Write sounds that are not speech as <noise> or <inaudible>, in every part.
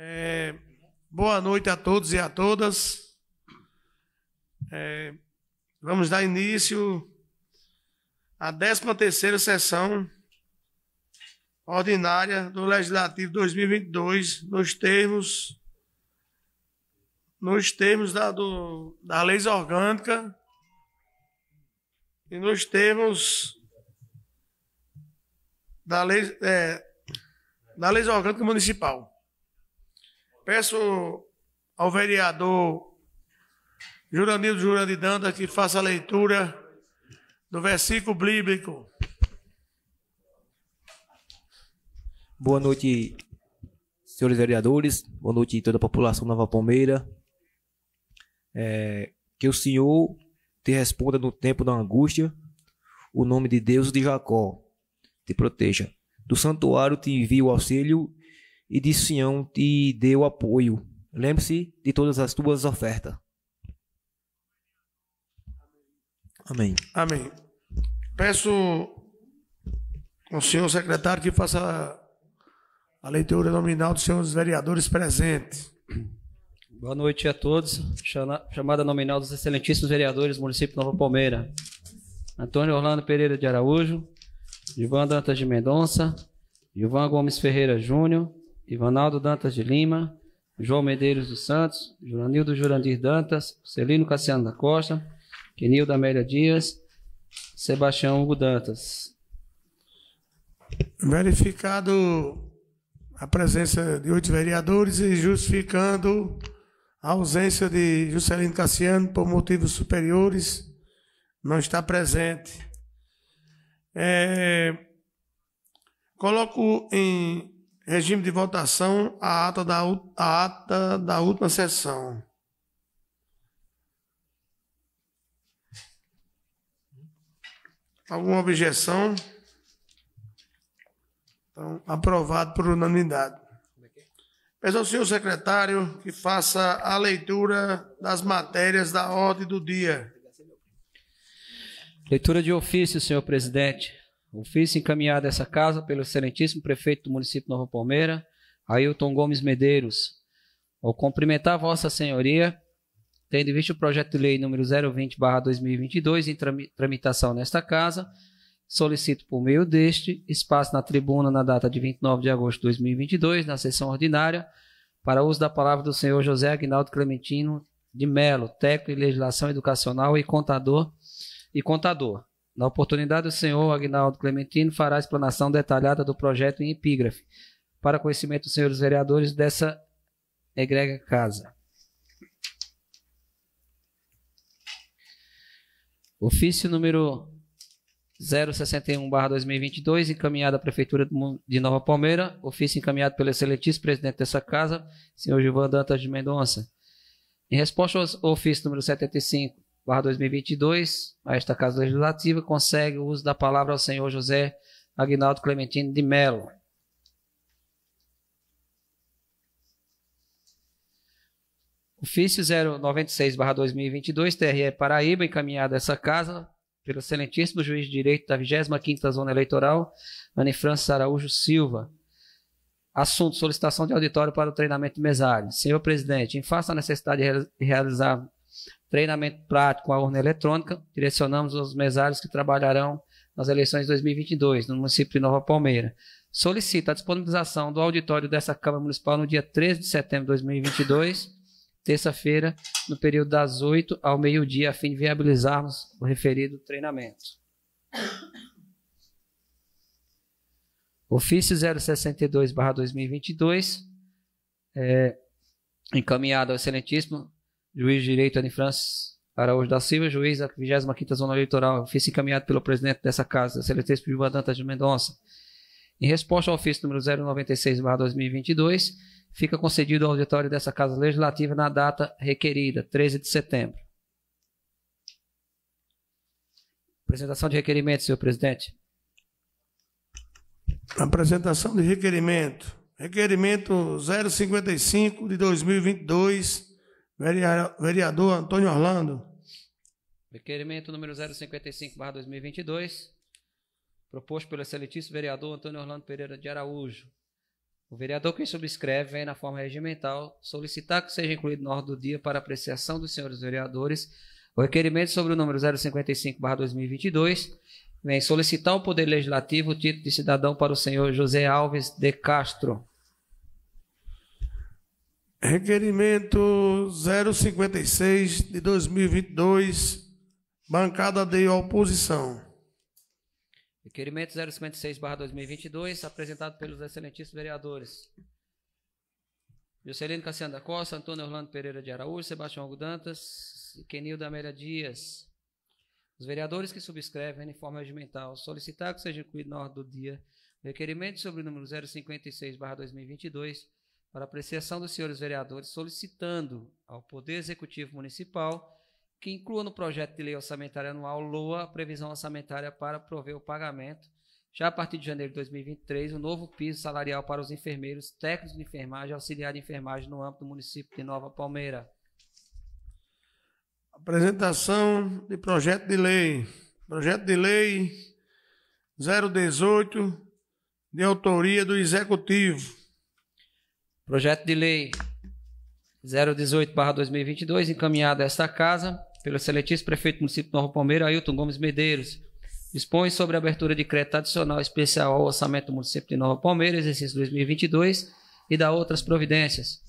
É, boa noite a todos e a todas. É, vamos dar início à 13 sessão ordinária do Legislativo 2022, nos termos nos termos da, do, da Lei Orgânica e nos termos da Lei, é, da lei Orgânica Municipal. Peço ao vereador Jurandir Jurandir Dantas que faça a leitura do versículo bíblico. Boa noite, senhores vereadores. Boa noite toda a população Nova Palmeira. É, que o Senhor te responda no tempo da angústia. O nome de Deus de Jacó te proteja. Do santuário te envia o auxílio e de Sião te deu apoio. Lembre-se de todas as tuas ofertas. Amém. Amém. Peço ao senhor secretário que faça a leitura nominal dos senhores vereadores presentes. Boa noite a todos. Chamada nominal dos excelentíssimos vereadores do município de Nova Palmeira. Antônio Orlando Pereira de Araújo, Ivan Dantas de Mendonça, Ivan Gomes Ferreira Júnior, Ivanaldo Dantas de Lima, João Medeiros dos Santos, Juranildo Jurandir Dantas, Celino Cassiano da Costa, Kenilda Amélia Dias, Sebastião Hugo Dantas. Verificado a presença de oito vereadores e justificando a ausência de Juscelino Cassiano por motivos superiores, não está presente. É, coloco em Regime de votação a ata da, a ata da última sessão. Alguma objeção? Então, aprovado por unanimidade. Peço ao senhor secretário que faça a leitura das matérias da ordem do dia. Leitura de ofício, senhor presidente. Ofício encaminhado essa casa pelo excelentíssimo prefeito do município de Nova Palmeira, Ailton Gomes Medeiros. Ao cumprimentar Vossa Senhoria, tendo visto o projeto de lei número 020-2022 em tramitação nesta casa, solicito por meio deste espaço na tribuna na data de 29 de agosto de 2022, na sessão ordinária, para uso da palavra do senhor José Aguinaldo Clementino de Melo, técnico em legislação educacional e contador e contador. Na oportunidade, o senhor Agnaldo Clementino fará a explanação detalhada do projeto em epígrafe, para conhecimento dos senhores vereadores dessa egrega casa. Ofício número 061-2022, encaminhado à Prefeitura de Nova Palmeira. Ofício encaminhado pelo excelentíssimo presidente dessa casa, senhor Gilvan Dantas de Mendonça. Em resposta ao ofício número 75, barra 2022, a esta Casa Legislativa, consegue o uso da palavra ao senhor José Agnaldo Clementino de Mello Ofício 096 barra 2022, TRE Paraíba, encaminhado a essa casa pelo excelentíssimo juiz de direito da 25ª Zona Eleitoral, Ana França Araújo Silva. Assunto: solicitação de auditório para o treinamento mesário. Senhor presidente, em face à necessidade de realizar treinamento prático com a urna eletrônica, direcionamos os mesários que trabalharão nas eleições de 2022 no município de Nova Palmeira. Solicita a disponibilização do auditório dessa Câmara Municipal no dia 13 de setembro de 2022, terça-feira, no período das 8 ao meio-dia, a fim de viabilizarmos o referido treinamento. Ofício 062-2022, é, encaminhado ao Excelentíssimo juiz de direito Anne Francis Araújo da Silva, juiz da 25ª Zona Eleitoral, ofício encaminhado pelo presidente dessa casa, Celestes Pijuba Dantas de Mendonça. Em resposta ao ofício número 096-2022, fica concedido ao auditório dessa Casa Legislativa na data requerida, 13 de setembro. Apresentação de requerimento, senhor presidente. Apresentação de requerimento. Requerimento 055 de 2022 Vereador Antônio Orlando. Requerimento número 055-2022, proposto pelo excelentíssimo vereador Antônio Orlando Pereira de Araújo. O vereador que subscreve vem na forma regimental solicitar que seja incluído na ordem do dia para apreciação dos senhores vereadores o requerimento sobre o número 055-2022 vem solicitar ao Poder Legislativo o título de cidadão para o senhor José Alves de Castro. Requerimento 056 de 2022, bancada de oposição. Requerimento 056-2022, apresentado pelos excelentíssimos vereadores. Juscelino Cassiano da Costa, Antônio Orlando Pereira de Araújo, Sebastião Hugo Dantas e Kenilda Amélia Dias. Os vereadores que subscrevem em forma regimental solicitar que seja incluído na ordem do dia o requerimento sobre o número 056-2022 para apreciação dos senhores vereadores, solicitando ao Poder Executivo Municipal que inclua no projeto de lei orçamentária anual LOA a previsão orçamentária para prover o pagamento, já a partir de janeiro de 2023, o novo piso salarial para os enfermeiros, técnicos de enfermagem e auxiliar de enfermagem no âmbito do município de Nova Palmeira. Apresentação de projeto de lei. Projeto de lei 018, de autoria do Executivo Projeto de Lei 018-2022, encaminhado a esta Casa, pelo excelentíssimo prefeito do município de Novo Palmeira, Ailton Gomes Medeiros. Dispõe sobre a abertura de crédito adicional especial ao orçamento do município de Nova Palmeira, exercício 2022, e da outras providências.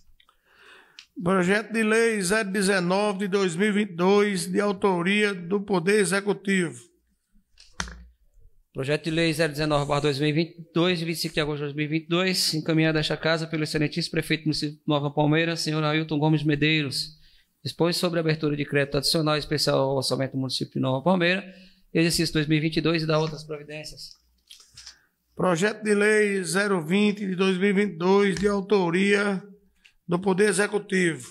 Projeto de Lei 019 de 2022, de autoria do Poder Executivo, Projeto de Lei 019-2022, 25 de agosto de 2022, encaminhado a esta casa pelo excelentíssimo prefeito do município de Nova Palmeira, senhor Ailton Gomes Medeiros, dispõe sobre a abertura de crédito adicional especial ao orçamento do município de Nova Palmeira, exercício 2022 e da outras providências. Projeto de Lei 020 de 2022, de autoria do Poder Executivo.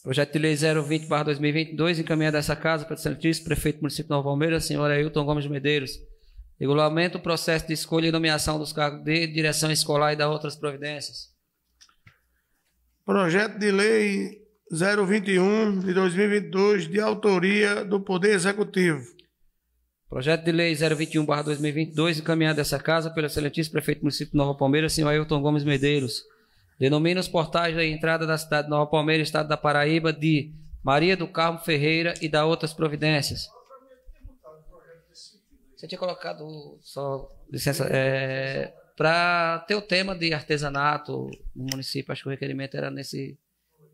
Projeto de Lei 020-2022, encaminhado a essa casa, pelo excelentíssimo prefeito do município de Nova Palmeira, senhor Ailton Gomes Medeiros, Regulamento processo de escolha e nomeação dos cargos de direção escolar e da outras providências. Projeto de Lei 021 de 2022, de autoria do Poder Executivo. Projeto de Lei 021-2022, encaminhado a essa casa pelo excelentíssimo prefeito do município de Nova Palmeira, senhor Ailton Gomes Medeiros. Denomina os portais da entrada da cidade de Nova Palmeira, estado da Paraíba, de Maria do Carmo Ferreira e da outras providências. Você tinha colocado, só licença, é, para ter o tema de artesanato no município, acho que o requerimento era nesse,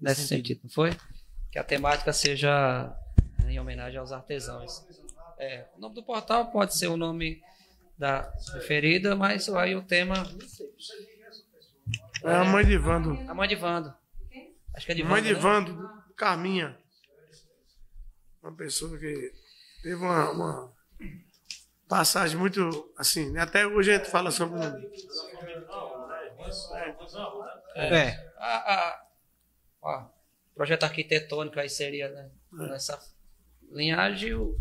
nesse sentido, não foi? Que a temática seja em homenagem aos artesãos. É, o nome do portal pode ser o nome da referida, mas aí o tema. É, a mãe de Vando. A mãe de Vando. Acho que é de Vando. Mãe de né? Vando, Carminha. Uma pessoa que teve uma... uma passagem muito assim, né? até hoje a gente fala sobre. É. é. A, a, a, projeto arquitetônico aí seria né? é. nessa linhagem. O...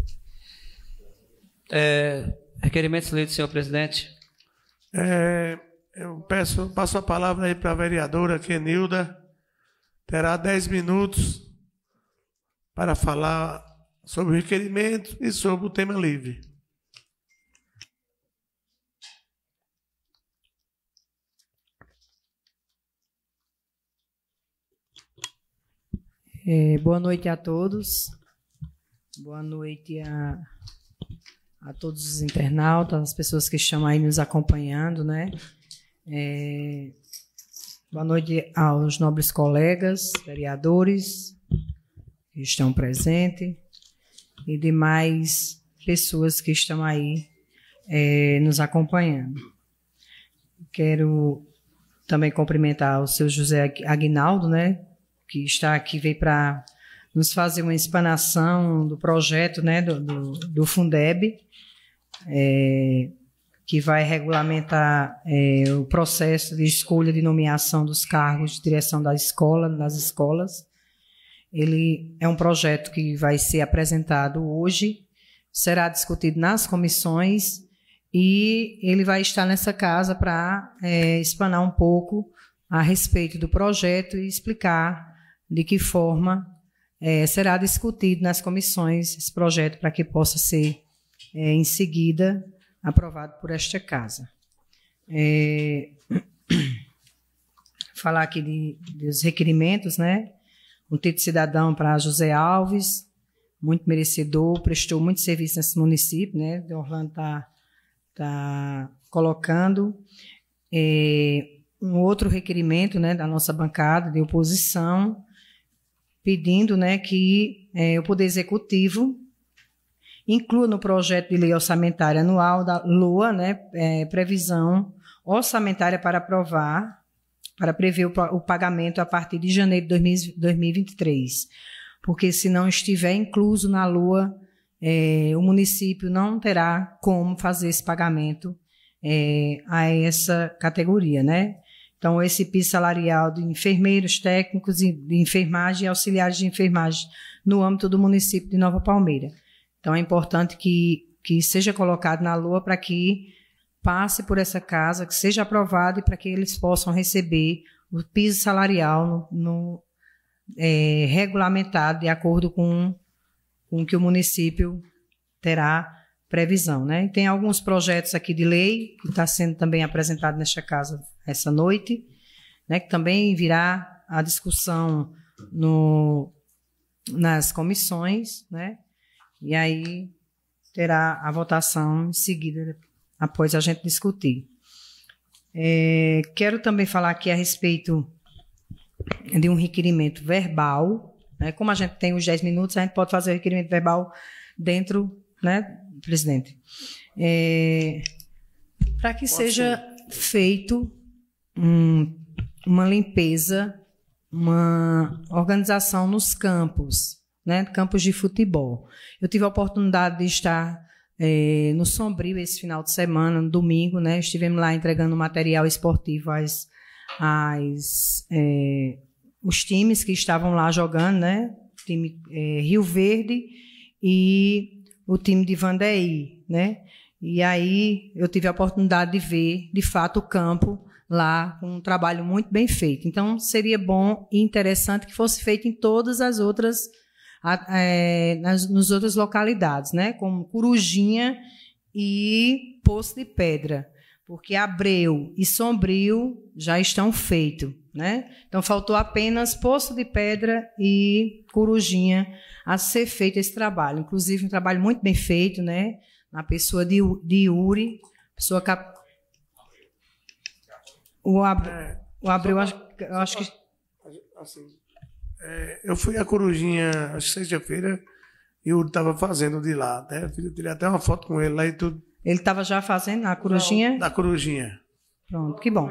É, requerimentos lidos, senhor presidente. É, eu peço, passo a palavra aí para a vereadora Kenilda. Terá 10 minutos para falar sobre o requerimento e sobre o tema livre. É, boa noite a todos. Boa noite a, a todos os internautas, as pessoas que estão aí nos acompanhando, né? É, boa noite aos nobres colegas, vereadores que estão presentes e demais pessoas que estão aí é, nos acompanhando. Quero também cumprimentar o seu José Aguinaldo, né? que está aqui, veio para nos fazer uma explanação do projeto né, do, do, do Fundeb, é, que vai regulamentar é, o processo de escolha de nomeação dos cargos de direção da escola, nas escolas. Ele é um projeto que vai ser apresentado hoje, será discutido nas comissões e ele vai estar nessa casa para é, explanar um pouco a respeito do projeto e explicar de que forma é, será discutido nas comissões esse projeto para que possa ser, é, em seguida, aprovado por esta casa. É, <clears throat> falar aqui de, dos requerimentos, né? Um título cidadão para José Alves, muito merecedor, prestou muito serviço nesse município, né? O Orlando está tá colocando. É, um outro requerimento né, da nossa bancada de oposição pedindo né, que é, o Poder Executivo inclua no projeto de lei orçamentária anual da LOA, né, é, previsão orçamentária para aprovar, para prever o, o pagamento a partir de janeiro de 2023. Porque se não estiver incluso na LOA, é, o município não terá como fazer esse pagamento é, a essa categoria, né? Então, esse piso salarial de enfermeiros, técnicos de enfermagem e auxiliares de enfermagem no âmbito do município de Nova Palmeira. Então, é importante que, que seja colocado na lua para que passe por essa casa, que seja aprovado e para que eles possam receber o piso salarial no, no é, regulamentado de acordo com, com o que o município terá previsão. Né? E tem alguns projetos aqui de lei que está sendo também apresentado nesta casa essa noite, né, que também virá a discussão no, nas comissões, né, e aí terá a votação em seguida, após a gente discutir. É, quero também falar aqui a respeito de um requerimento verbal. Né, como a gente tem os 10 minutos, a gente pode fazer o requerimento verbal dentro, né, presidente? É, Para que Posso seja ir? feito um, uma limpeza, uma organização nos campos, né, campos de futebol. Eu tive a oportunidade de estar é, no Sombrio esse final de semana, no domingo, né, estivemos lá entregando material esportivo às, às, é, os times que estavam lá jogando, né, time é, Rio Verde e o time de Vandeí, né, e aí eu tive a oportunidade de ver, de fato, o campo lá com um trabalho muito bem feito. Então, seria bom e interessante que fosse feito em todas as outras, é, nas, nas outras localidades, né? como Curujinha e Poço de Pedra, porque Abreu e Sombrio já estão feitos. Né? Então, faltou apenas Poço de Pedra e Curujinha a ser feito esse trabalho. Inclusive, um trabalho muito bem feito, né? na pessoa de, de Uri, pessoa cap o, ab... é, o Abreu, acho, eu acho que. Assim, é, eu fui à Corujinha, acho que sexta-feira, e o estava fazendo de lá. Né? eu tirei até uma foto com ele lá e tudo. Ele estava já fazendo a Corujinha? Da Corujinha. Pronto, que bom.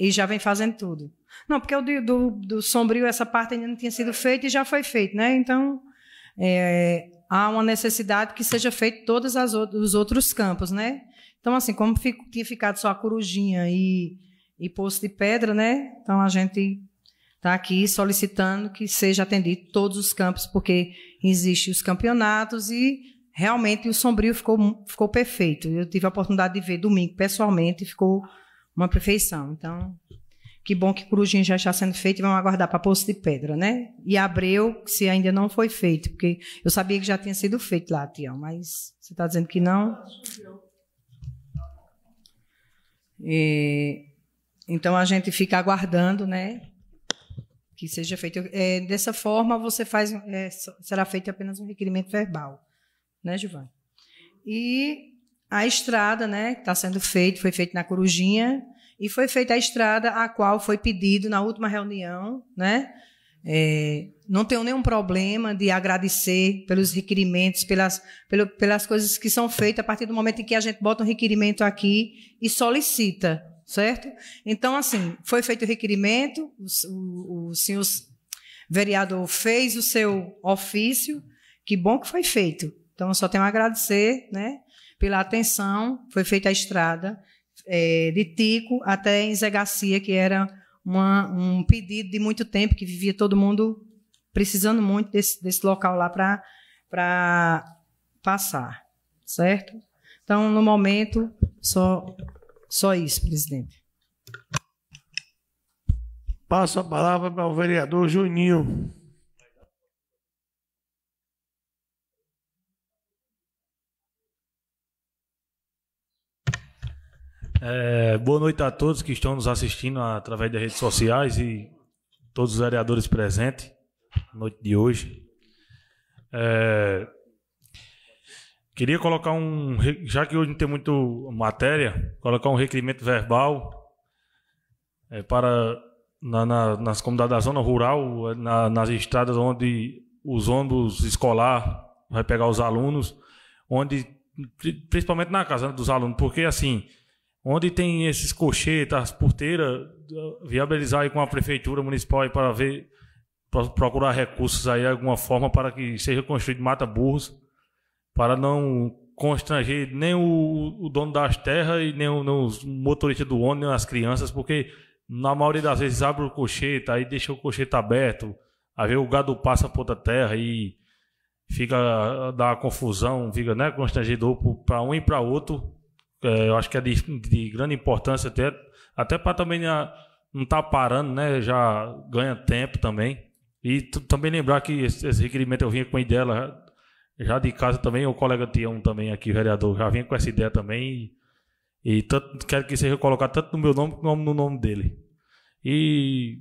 E já vem fazendo tudo. Não, porque o do, do, do sombrio, essa parte ainda não tinha sido feita e já foi feito, né? Então, é, há uma necessidade que seja feito todos os outros campos, né? Então, assim, como fico, tinha ficado só a Corujinha e, e Poço de Pedra, né? Então, a gente está aqui solicitando que seja atendido todos os campos, porque existem os campeonatos e realmente o sombrio ficou, ficou perfeito. Eu tive a oportunidade de ver domingo pessoalmente e ficou uma perfeição. Então, que bom que Corujinha já está sendo feito e vamos aguardar para Poço de Pedra, né? E Abreu, se ainda não foi feito, porque eu sabia que já tinha sido feito lá, Tião, mas você está dizendo que não? E, então a gente fica aguardando, né? Que seja feito. É, dessa forma, você faz. É, será feito apenas um requerimento verbal, né, Giovanni? E a estrada, né? Está sendo feito, foi feito na Corujinha e foi feita a estrada a qual foi pedido na última reunião, né? É, não tenho nenhum problema de agradecer pelos requerimentos, pelas, pelo, pelas coisas que são feitas a partir do momento em que a gente bota um requerimento aqui e solicita, certo? Então, assim, foi feito o requerimento, o, o, o senhor vereador fez o seu ofício, que bom que foi feito. Então, eu só tenho a agradecer né, pela atenção, foi feita a estrada é, de Tico até em Zé Garcia, que era uma, um pedido de muito tempo, que vivia todo mundo precisando muito desse, desse local lá para passar, certo? Então, no momento, só, só isso, presidente. Passo a palavra para o vereador Juninho. É, boa noite a todos que estão nos assistindo através das redes sociais e todos os vereadores presentes na noite de hoje. É, queria colocar um, já que hoje não tem muito matéria, colocar um requerimento verbal é, para na, na, nas comunidades da zona rural, é, na, nas estradas onde os ônibus escolar vai pegar os alunos, onde principalmente na casa dos alunos, porque assim onde tem esses colchetes, as porteiras, viabilizar aí com a prefeitura municipal aí para ver, para procurar recursos aí, alguma forma para que seja construído mata-burros, para não constranger nem o, o, dono das terras e nem, o, nem os motoristas do ônibus, nem as crianças, porque na maioria das vezes abre o colchete, aí deixa o colchete aberto, aí o gado passa por outra terra e fica dá confusão, fica né, constrangedor para um e para outro é, eu acho que é de, de grande importância até, até para também a, não estar tá parando, né? Já ganha tempo também. E também lembrar que esse, esse, requerimento eu vinha com a ideia lá, já de casa também, o colega Tião também aqui, vereador, já vinha com essa ideia também. E, e tanto, quero que seja colocado tanto no meu nome como no nome dele. E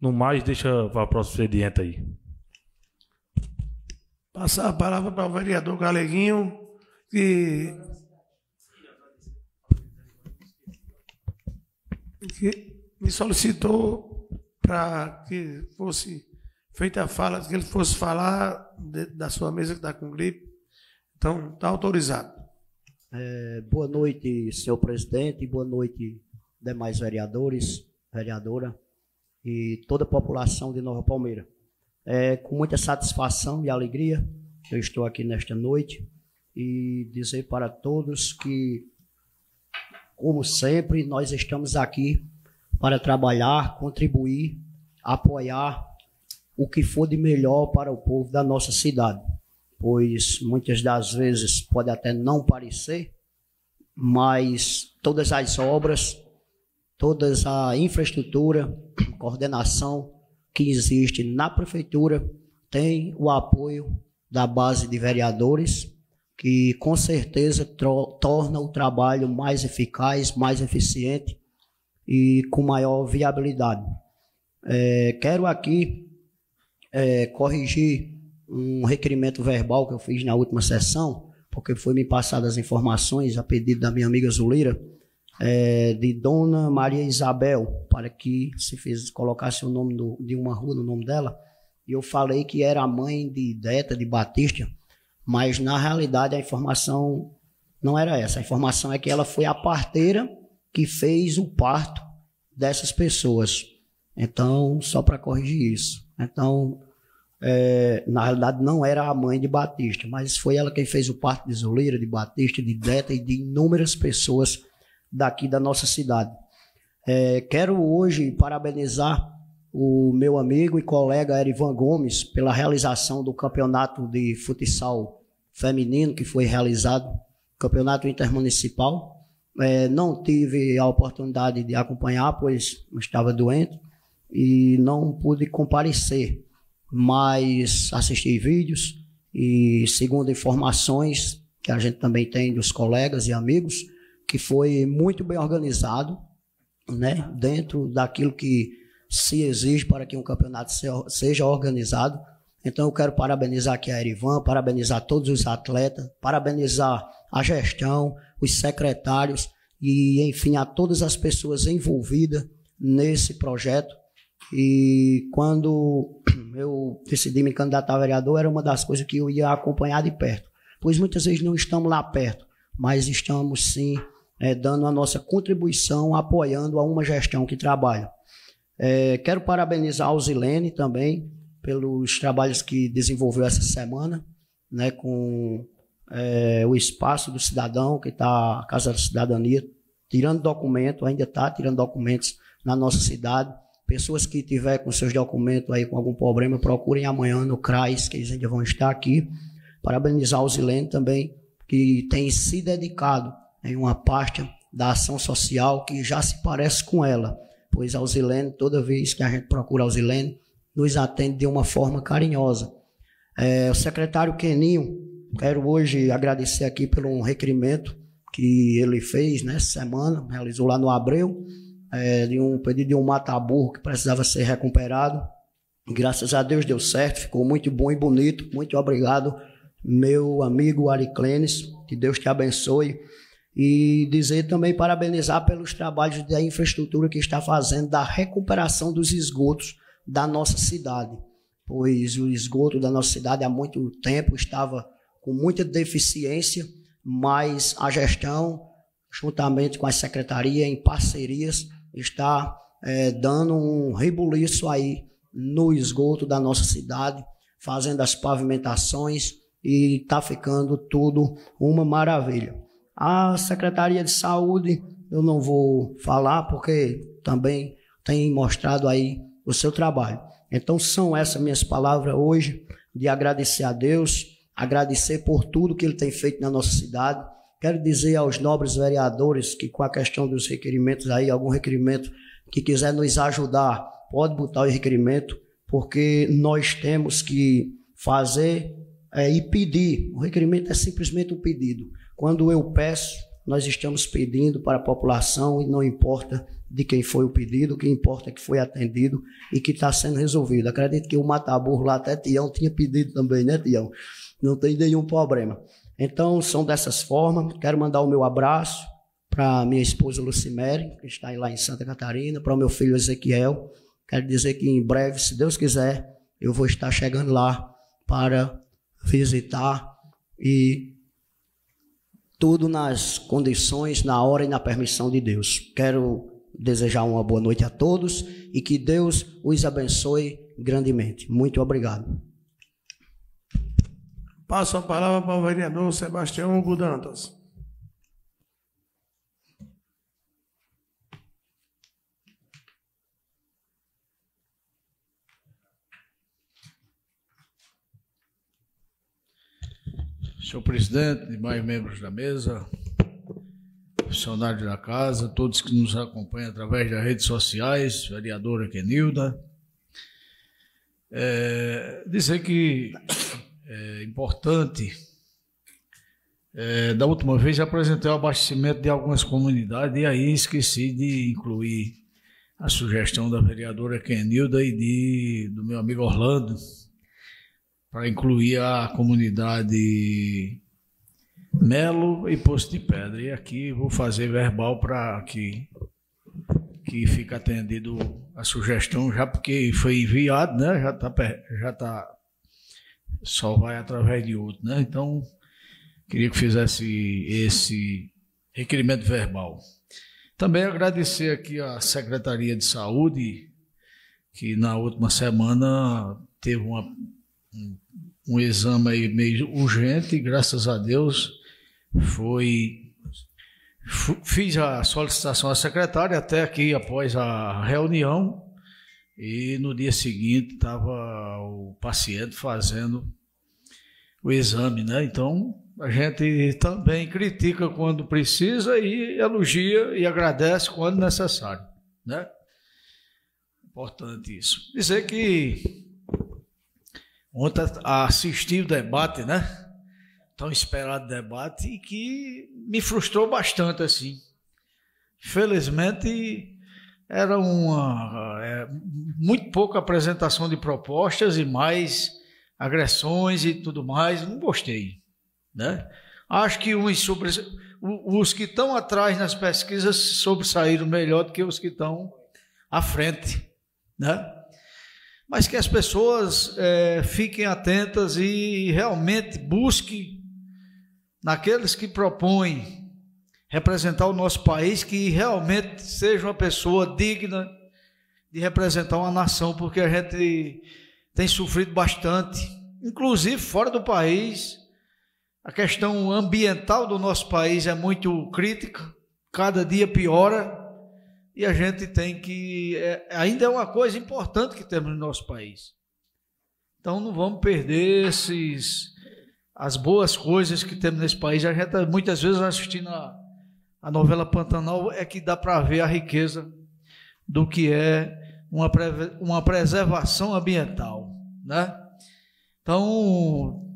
no mais, deixa para o próximo expediente aí. Passar a palavra para o vereador Galeguinho, que que me solicitou para que fosse feita a fala, que ele fosse falar de, da sua mesa que está com gripe. Então, está autorizado. É, boa noite, senhor presidente, boa noite, demais vereadores, vereadora e toda a população de Nova Palmeira. É com muita satisfação e alegria eu estou aqui nesta noite e dizer para todos que como sempre, nós estamos aqui para trabalhar, contribuir, apoiar o que for de melhor para o povo da nossa cidade, pois muitas das vezes pode até não parecer, mas todas as obras, toda a infraestrutura, coordenação que existe na prefeitura tem o apoio da base de vereadores que com certeza torna o trabalho mais eficaz, mais eficiente e com maior viabilidade. É, quero aqui é, corrigir um requerimento verbal que eu fiz na última sessão, porque foi me passadas informações a pedido da minha amiga Zulira, é, de Dona Maria Isabel, para que se fez, colocasse o nome do, de uma rua no nome dela, e eu falei que era a mãe de Deta de Batista, mas, na realidade, a informação não era essa. A informação é que ela foi a parteira que fez o parto dessas pessoas. Então, só para corrigir isso. Então, é, na realidade, não era a mãe de Batista, mas foi ela quem fez o parto de Zuleira, de Batista, de Deta e de inúmeras pessoas daqui da nossa cidade. É, quero hoje parabenizar o meu amigo e colega Erivan Gomes pela realização do campeonato de futsal feminino que foi realizado, campeonato intermunicipal. É, não tive a oportunidade de acompanhar, pois estava doente e não pude comparecer, mas assisti vídeos e, segundo informações que a gente também tem dos colegas e amigos, que foi muito bem organizado, né, dentro daquilo que se exige para que um campeonato seja organizado. Então eu quero parabenizar aqui a Erivan, parabenizar todos os atletas, parabenizar a gestão, os secretários e, enfim, a todas as pessoas envolvidas nesse projeto. E quando <clears throat> eu decidi me candidatar a vereador, era uma das coisas que eu ia acompanhar de perto. Pois muitas vezes não estamos lá perto, mas estamos sim é, dando a nossa contribuição, apoiando a uma gestão que trabalha. É, quero parabenizar a Zilene também pelos trabalhos que desenvolveu essa semana, né, com é, o espaço do cidadão, que está a Casa da Cidadania, tirando documento, ainda está tirando documentos na nossa cidade. Pessoas que tiver com seus documentos aí com algum problema, procurem amanhã no CRAS, que eles ainda vão estar aqui. Parabenizar o Zilene também, que tem se dedicado em uma parte da ação social que já se parece com ela pois a Auxilene, toda vez que a gente procura Auxilene, nos atende de uma forma carinhosa. É, o secretário Keninho, quero hoje agradecer aqui pelo um requerimento que ele fez nessa né, semana, realizou lá no Abreu, é, de um pedido de um mataburro que precisava ser recuperado. Graças a Deus deu certo, ficou muito bom e bonito. Muito obrigado, meu amigo Ari Clenis Que Deus te abençoe e dizer também parabenizar pelos trabalhos da infraestrutura que está fazendo, da recuperação dos esgotos da nossa cidade, pois o esgoto da nossa cidade há muito tempo estava com muita deficiência, mas a gestão, juntamente com a secretaria, em parcerias, está é, dando um rebuliço aí no esgoto da nossa cidade, fazendo as pavimentações e está ficando tudo uma maravilha. A Secretaria de Saúde, eu não vou falar porque também tem mostrado aí o seu trabalho. Então são essas minhas palavras hoje de agradecer a Deus, agradecer por tudo que ele tem feito na nossa cidade. Quero dizer aos nobres vereadores que com a questão dos requerimentos aí, algum requerimento que quiser nos ajudar, pode botar o requerimento, porque nós temos que fazer é, e pedir. O requerimento é simplesmente um pedido. Quando eu peço, nós estamos pedindo para a população e não importa de quem foi o pedido, o que importa é que foi atendido e que está sendo resolvido. Acredito que o Mataburro lá até Tião tinha pedido também, né, Tião? Não tem nenhum problema. Então, são dessas formas. Quero mandar o meu abraço para minha esposa Lucimere, que está lá em Santa Catarina, para o meu filho Ezequiel. Quero dizer que em breve, se Deus quiser, eu vou estar chegando lá para visitar e tudo nas condições, na hora e na permissão de Deus. Quero desejar uma boa noite a todos e que Deus os abençoe grandemente. Muito obrigado. Passo a palavra para o vereador Sebastião Gudantas. Senhor presidente, demais membros da mesa, funcionários da casa, todos que nos acompanham através das redes sociais, vereadora Kenilda. É, dizer que é importante. É, da última vez apresentei o abastecimento de algumas comunidades e aí esqueci de incluir a sugestão da vereadora Kenilda e de, do meu amigo Orlando, para incluir a comunidade Melo e Poço de Pedra. E aqui vou fazer verbal para que, que fique atendido a sugestão, já porque foi enviado, né? Já está. Já tá, só vai através de outro, né? Então, queria que fizesse esse requerimento verbal. Também agradecer aqui à Secretaria de Saúde, que na última semana teve uma um, exame aí meio urgente, e graças a Deus foi. Fiz a solicitação à secretária até aqui após a reunião e no dia seguinte estava o paciente fazendo o exame, né? Então a gente também critica quando precisa e elogia e agradece quando necessário, né? Importante isso. Dizer que Ontem assisti o debate, né? Tão esperado debate e que me frustrou bastante, assim. Felizmente, era uma é, muito pouca apresentação de propostas e mais agressões e tudo mais. Não gostei, né? Acho que uns sobre, os que estão atrás nas pesquisas sobressaíram melhor do que os que estão à frente, né? mas que as pessoas é, fiquem atentas e realmente busquem naqueles que propõem representar o nosso país, que realmente seja uma pessoa digna de representar uma nação, porque a gente tem sofrido bastante, inclusive fora do país. A questão ambiental do nosso país é muito crítica, cada dia piora e a gente tem que. É, ainda é uma coisa importante que temos no nosso país. Então não vamos perder esses, as boas coisas que temos nesse país. A gente muitas vezes assistindo a, a novela Pantanal é que dá para ver a riqueza do que é uma, uma preservação ambiental. Né? Então,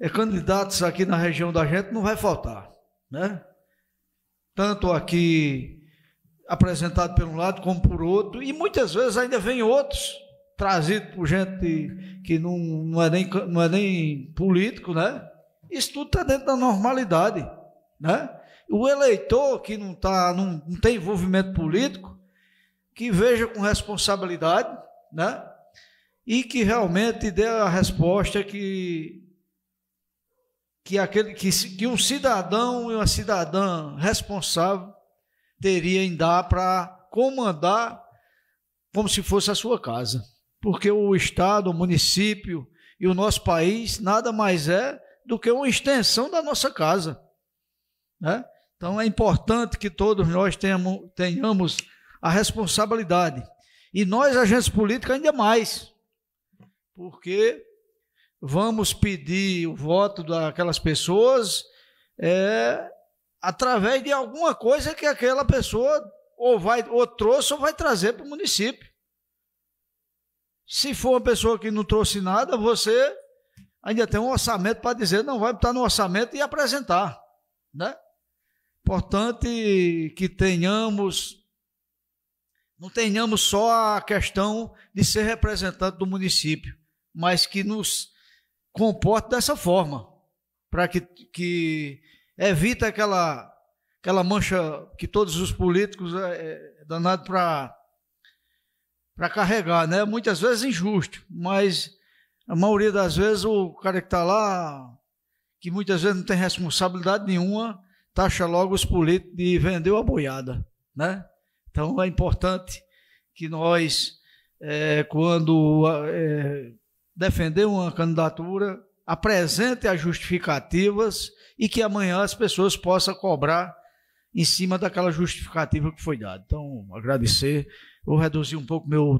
é, candidatos aqui na região da gente não vai faltar. Né? Tanto aqui apresentado por um lado como por outro, e muitas vezes ainda vem outros, trazidos por gente que não, não, é, nem, não é nem político, né? Isso tudo está dentro da normalidade, né? O eleitor que não, tá, não, não tem envolvimento político, que veja com responsabilidade, né? E que realmente dê a resposta que que aquele que, que um cidadão e uma cidadã responsável teria em dar para comandar como se fosse a sua casa. Porque o Estado, o município e o nosso país nada mais é do que uma extensão da nossa casa. Né? Então é importante que todos nós tenhamos, tenhamos a responsabilidade. E nós, agentes políticos, ainda mais. Porque vamos pedir o voto daquelas pessoas é, através de alguma coisa que aquela pessoa ou vai ou trouxe ou vai trazer para o município. Se for uma pessoa que não trouxe nada, você ainda tem um orçamento para dizer, não vai estar no orçamento e apresentar, né? Importante que tenhamos não tenhamos só a questão de ser representante do município, mas que nos comporte dessa forma, para que, que evita aquela, aquela mancha que todos os políticos é, é danado para para carregar, né? Muitas vezes é injusto, mas a maioria das vezes o cara que está lá, que muitas vezes não tem responsabilidade nenhuma, taxa logo os políticos de vender a boiada, né? Então é importante que nós, é, quando é, defender uma candidatura, apresente as justificativas e que amanhã as pessoas possam cobrar em cima daquela justificativa que foi dada. Então, agradecer. Vou reduzir um pouco meu,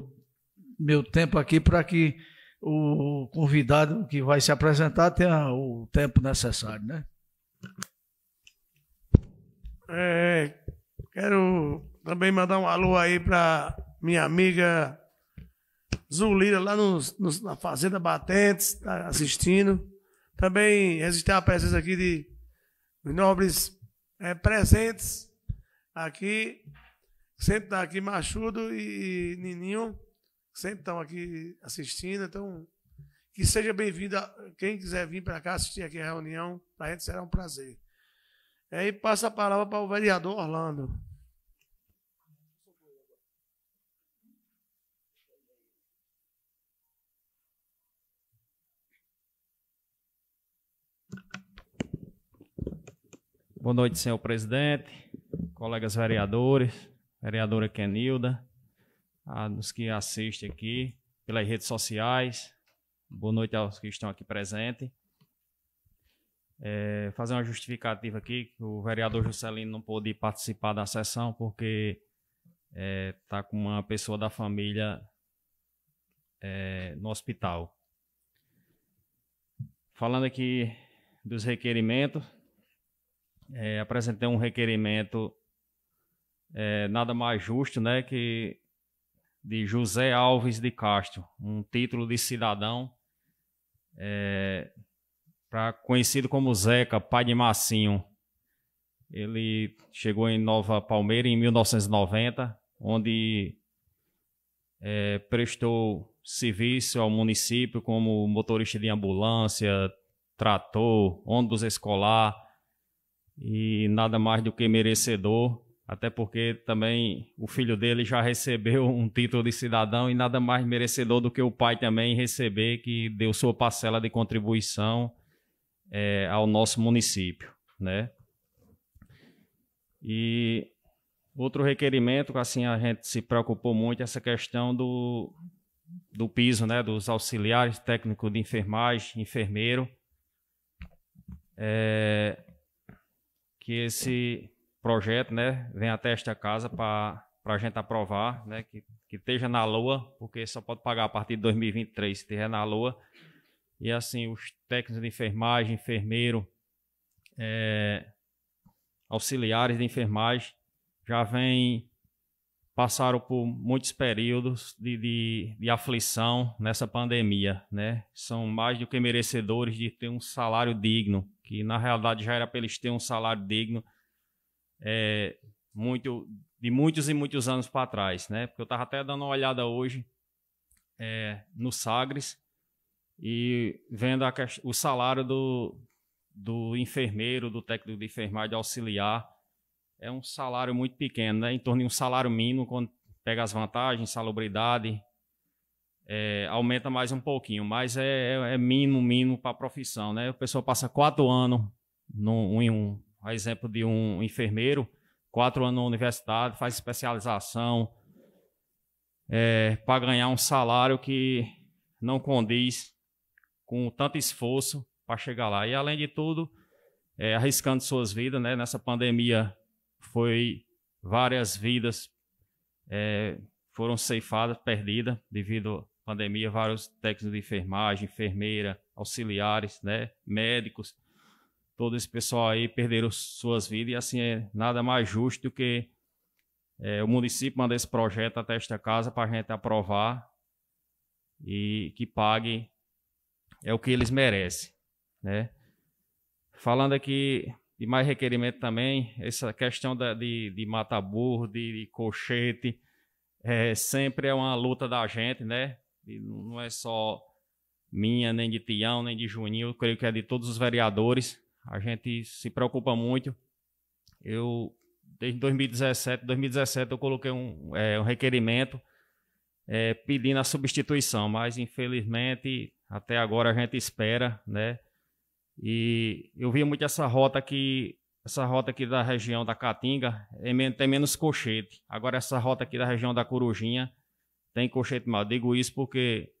meu tempo aqui para que o convidado que vai se apresentar tenha o tempo necessário, né? É, quero também mandar um alô aí para minha amiga Zulira lá na Fazenda Batentes, tá assistindo. Também resistir a presença aqui de nobres é, presentes aqui, sempre está aqui Machudo e, e Nininho, sempre estão aqui assistindo. Então, que seja bem-vindo quem quiser vir para cá assistir aqui a reunião, para a gente será um prazer. É, e aí passa a palavra para o vereador Orlando. Boa noite, senhor presidente, colegas vereadores, vereadora Kenilda, a, nos que assistem aqui pelas redes sociais. Boa noite aos que estão aqui presentes. É, fazer uma justificativa aqui, que o vereador Juscelino não pôde participar da sessão porque está é, tá com uma pessoa da família é, no hospital. Falando aqui dos requerimentos, é, apresentei um requerimento é, nada mais justo, né, que de José Alves de Castro, um título de cidadão é, conhecido como Zeca, pai de Massinho. Ele chegou em Nova Palmeira em 1990, onde é, prestou serviço ao município como motorista de ambulância, trator, ônibus escolar, e nada mais do que merecedor, até porque também o filho dele já recebeu um título de cidadão e nada mais merecedor do que o pai também receber, que deu sua parcela de contribuição é, ao nosso município, né? E outro requerimento, assim, a gente se preocupou muito, essa questão do, do piso, né, dos auxiliares técnico de enfermagem, enfermeiro. É, que esse projeto, né, venha até esta casa para a gente aprovar, né, que, que esteja na LOA, porque só pode pagar a partir de 2023 se estiver na LOA. E assim, os técnicos de enfermagem, enfermeiro, é, auxiliares de enfermagem, já vem passaram por muitos períodos de, de, de, aflição nessa pandemia, né? São mais do que merecedores de ter um salário digno, que na realidade já era para eles terem um salário digno é, muito de muitos e muitos anos para trás, né? Porque eu estava até dando uma olhada hoje é, no Sagres e vendo a, o salário do, do enfermeiro, do técnico de enfermagem de auxiliar, é um salário muito pequeno, né? Em torno de um salário mínimo, quando pega as vantagens, salubridade, é, aumenta mais um pouquinho, mas é, é, é mínimo, mínimo para a profissão, né? O pessoal passa quatro anos, no, em um, a exemplo de um enfermeiro, quatro anos na universidade, faz especialização, é, para ganhar um salário que não condiz com tanto esforço para chegar lá. E além de tudo, é, arriscando suas vidas, né? Nessa pandemia foi várias vidas é, foram ceifadas, perdidas devido pandemia, vários técnicos de enfermagem, enfermeira, auxiliares, né, médicos, todo esse pessoal aí perderam suas vidas e assim é nada mais justo do que é, o município mandar esse projeto até esta casa para a gente aprovar e que pague é o que eles merecem, né? Falando aqui de mais requerimento também, essa questão da, de, de mata-burro, de, de, colchete, é, sempre é uma luta da gente, né? não é só minha, nem de Tião, nem de Juninho, eu creio que é de todos os vereadores. A gente se preocupa muito. Eu, desde 2017, 2017 eu coloquei um, é, um requerimento é, pedindo a substituição, mas infelizmente até agora a gente espera, né? E eu vi muito essa rota que essa rota aqui da região da Caatinga é tem menos cochete. Agora essa rota aqui da região da Corujinha tem colchete mal. Digo isso porque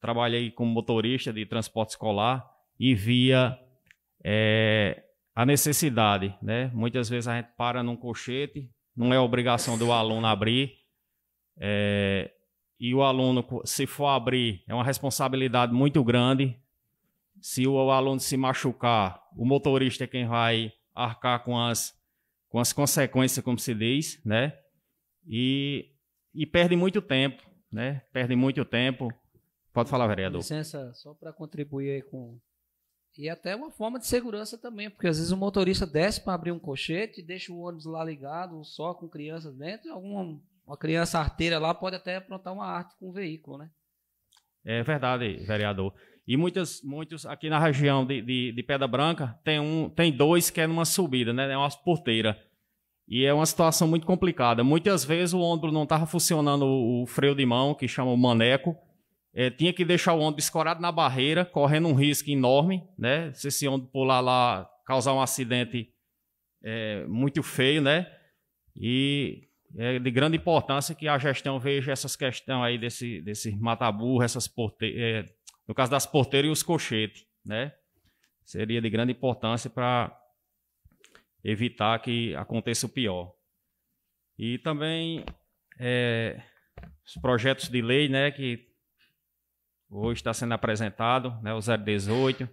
trabalhei como motorista de transporte escolar e via é, a necessidade, né? Muitas vezes a gente para num colchete, não é obrigação do aluno abrir, é, e o aluno, se for abrir, é uma responsabilidade muito grande. Se o aluno se machucar, o motorista é quem vai arcar com as, com as consequências, como se diz, né? E, e perde muito tempo né? Perdem muito tempo. Pode falar, vereador. Com licença, só para contribuir com. E até uma forma de segurança também, porque às vezes o motorista desce para abrir um cochete, deixa o ônibus lá ligado, só com crianças dentro, alguma uma criança arteira lá pode até aprontar uma arte com o veículo, né? É verdade, vereador. E muitas, muitos aqui na região de, de, de Pedra Branca tem um, tem dois que é numa subida, né? É uma porteira. E é uma situação muito complicada. Muitas vezes o ombro não estava funcionando o freio de mão, que chama o maneco. É, tinha que deixar o ombro escorado na barreira, correndo um risco enorme, né? Se esse ombro pular lá, causar um acidente é, muito feio, né? E é de grande importância que a gestão veja essas questões aí desse, desse mataburro, essas porte... É, no caso das porteiras e os cochetes, né? Seria de grande importância para evitar que aconteça o pior. E também é, os projetos de lei, né, que hoje está sendo apresentado, né, o 018,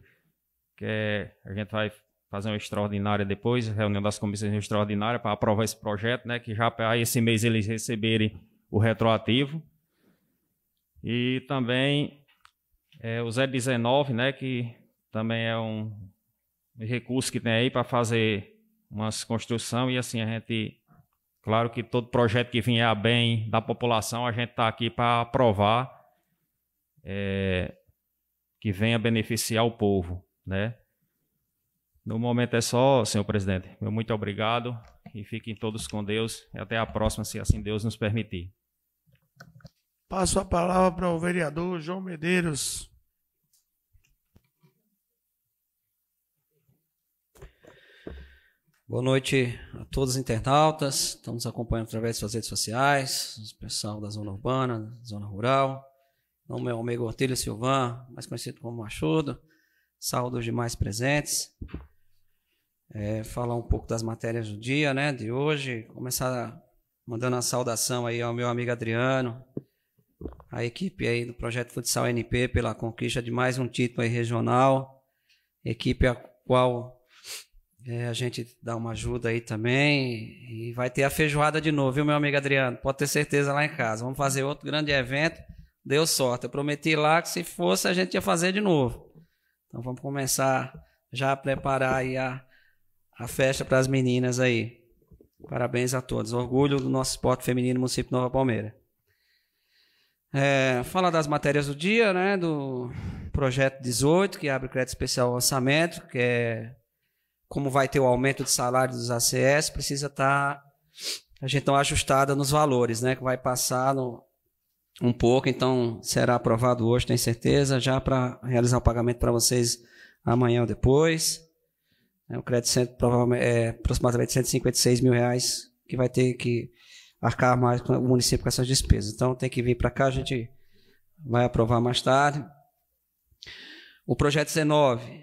que é, a gente vai fazer uma extraordinária depois, reunião das comissões extraordinárias para aprovar esse projeto, né, que já para esse mês eles receberem o retroativo. E também é, o 019, né, que também é um recurso que tem aí para fazer umas construções e assim a gente. Claro que todo projeto que vier a bem da população, a gente está aqui para aprovar é, que venha beneficiar o povo, né? No momento é só, senhor presidente. Meu muito obrigado e fiquem todos com Deus e até a próxima, se assim Deus nos permitir. Passo a palavra para o vereador João Medeiros. Boa noite a todos os internautas, estamos acompanhando através de suas redes sociais, o pessoal da zona urbana, zona rural. Meu nome é Omega Ortelha Silvan, mais conhecido como Machudo. Saúdo demais presentes. É, falar um pouco das matérias do dia, né, de hoje. Começar mandando a saudação aí ao meu amigo Adriano, a equipe aí do Projeto Futsal NP pela conquista de mais um título aí regional, equipe a qual é, a gente dá uma ajuda aí também. E vai ter a feijoada de novo, viu, meu amigo Adriano? Pode ter certeza lá em casa. Vamos fazer outro grande evento. Deu sorte. Eu prometi lá que se fosse a gente ia fazer de novo. Então vamos começar já a preparar aí a, a festa para as meninas aí. Parabéns a todos. Orgulho do nosso esporte feminino município Nova Palmeira. É, das matérias do dia, né? Do projeto 18, que abre crédito especial ao orçamento, que é como vai ter o aumento de salário dos ACS, precisa estar tá, a gente não ajustada nos valores, né? Que vai passar no, um pouco, então será aprovado hoje, tenho certeza, já para realizar o pagamento para vocês amanhã ou depois. É um crédito cento provavelmente, é, aproximadamente 156 mil reais que vai ter que arcar mais o município com essas despesas. Então tem que vir para cá, a gente vai aprovar mais tarde. O projeto 19,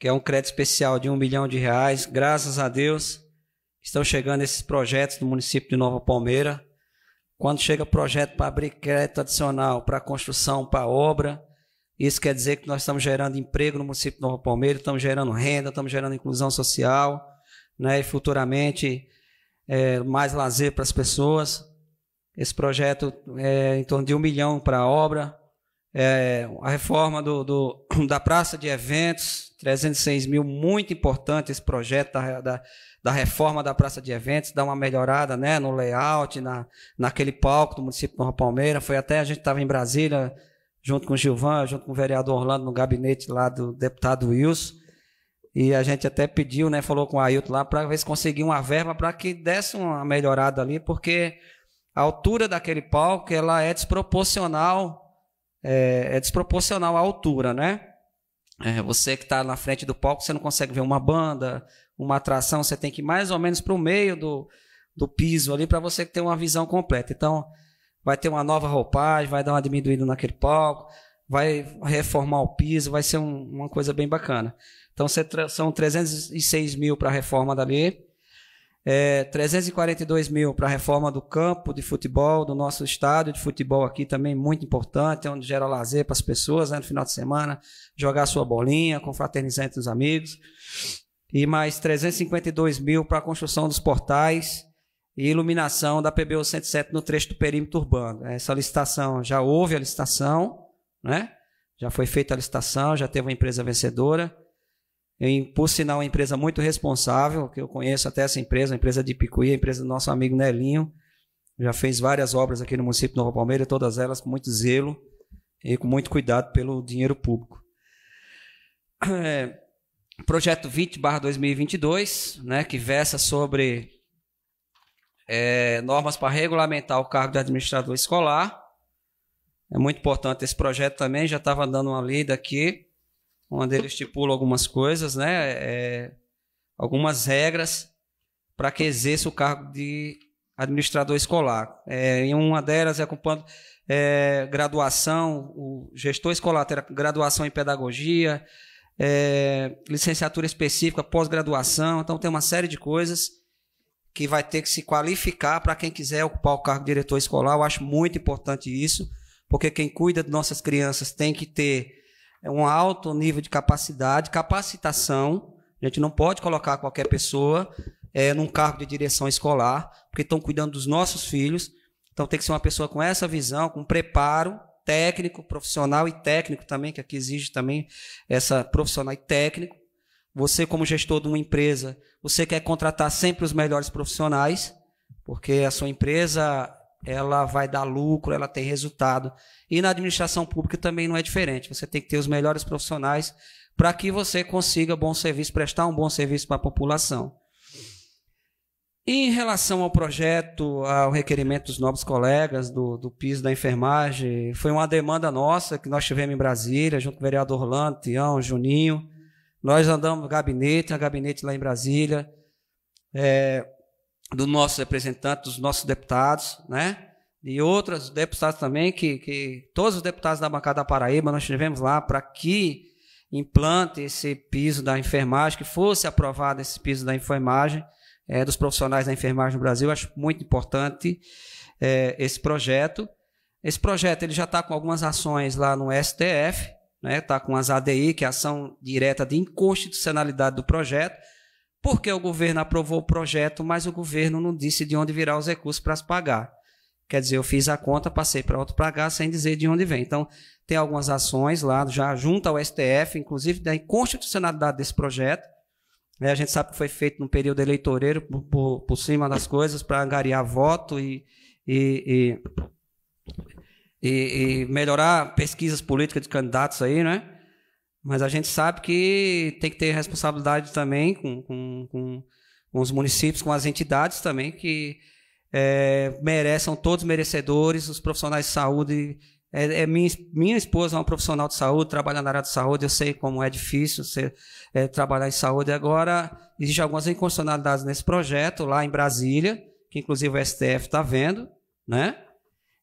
que é um crédito especial de um milhão de reais. Graças a Deus, estão chegando esses projetos do município de Nova Palmeira. Quando chega projeto para abrir crédito adicional para construção, para obra, isso quer dizer que nós estamos gerando emprego no município de Nova Palmeira, estamos gerando renda, estamos gerando inclusão social, né? E futuramente é, mais lazer para as pessoas. Esse projeto é em torno de um milhão para a obra, é, a reforma do, do, <clears throat> da praça de eventos, 306 mil, muito importante esse projeto da, da, da, reforma da praça de eventos, dá uma melhorada né, no layout, na, naquele palco do município de Nova Palmeira. Foi até a gente estava em Brasília, junto com o Gilvan, junto com o vereador Orlando, no gabinete lá do deputado Wilson. E a gente até pediu, né, falou com o Ailton lá, para ver se conseguia uma verba para que desse uma melhorada ali, porque a altura daquele palco ela é desproporcional é, é desproporcional à altura, né? É, você que está na frente do palco, você não consegue ver uma banda, uma atração, você tem que ir mais ou menos para o meio do, do piso ali para você ter uma visão completa. Então, vai ter uma nova roupagem, vai dar uma diminuída naquele palco, vai reformar o piso, vai ser um, uma coisa bem bacana. Então, são 306 mil para a reforma dali, é, 342 mil para a reforma do campo de futebol, do nosso estádio de futebol aqui também muito importante, onde gera lazer para as pessoas né, no final de semana, jogar sua bolinha, confraternizar entre os amigos. E mais 352 mil para a construção dos portais e iluminação da PBU 107 no trecho do perímetro urbano. Essa licitação, já houve a licitação, né? já foi feita a licitação, já teve uma empresa vencedora. E, por sinal, uma empresa muito responsável, que eu conheço até essa empresa, a empresa de Picuí, a empresa do nosso amigo Nelinho. Já fez várias obras aqui no município de Nova Palmeira, todas elas com muito zelo e com muito cuidado pelo dinheiro público. É, projeto 20-2022, né, que versa sobre é, normas para regulamentar o cargo de administrador escolar. É muito importante esse projeto também, já estava dando uma lida aqui onde ele estipula algumas coisas, né? É, algumas regras para que exerça o cargo de administrador escolar. É, em uma delas é ocupando é, graduação, o gestor escolar terá graduação em pedagogia, é, licenciatura específica, pós-graduação, então tem uma série de coisas que vai ter que se qualificar para quem quiser ocupar o cargo de diretor escolar. Eu acho muito importante isso, porque quem cuida de nossas crianças tem que ter é um alto nível de capacidade, capacitação. A gente não pode colocar qualquer pessoa é, num cargo de direção escolar, porque estão cuidando dos nossos filhos. Então tem que ser uma pessoa com essa visão, com preparo técnico, profissional e técnico também, que aqui exige também essa profissional e técnico. Você, como gestor de uma empresa, você quer contratar sempre os melhores profissionais, porque a sua empresa ela vai dar lucro, ela tem resultado. E na administração pública também não é diferente. Você tem que ter os melhores profissionais para que você consiga bom serviço, prestar um bom serviço para a população. Em relação ao projeto, ao requerimento dos novos colegas do, do piso da enfermagem, foi uma demanda nossa que nós tivemos em Brasília, junto com o vereador Orlando, Tião, Juninho. Nós andamos no gabinete, a gabinete lá em Brasília. É, dos nossos representantes, dos nossos deputados, né? E outros deputados também, que, que todos os deputados da bancada da Paraíba, nós estivemos lá para que implante esse piso da enfermagem, que fosse aprovado esse piso da enfermagem, é, dos profissionais da enfermagem no Brasil. acho muito importante é, esse projeto. Esse projeto ele já está com algumas ações lá no STF, está né? Tá com as ADI, que é a ação direta de inconstitucionalidade do projeto. Porque o governo aprovou o projeto, mas o governo não disse de onde virá os recursos para se pagar. Quer dizer, eu fiz a conta, passei para outro pagar sem dizer de onde vem. Então, tem algumas ações lá, já junto ao STF, inclusive da inconstitucionalidade desse projeto. É, a gente sabe que foi feito no período eleitoreiro, por, por, cima das coisas, para angariar voto e, e, e, e melhorar pesquisas políticas de candidatos aí, né? Mas a gente sabe que tem que ter responsabilidade também com, com, com, com os municípios, com as entidades também, que é, merecem, todos merecedores, os profissionais de saúde. É, é minha, minha esposa é uma profissional de saúde, trabalha na área de saúde, eu sei como é difícil você é, trabalhar em saúde. Agora, existem algumas inconstitucionalidades nesse projeto, lá em Brasília, que inclusive o STF está vendo, né?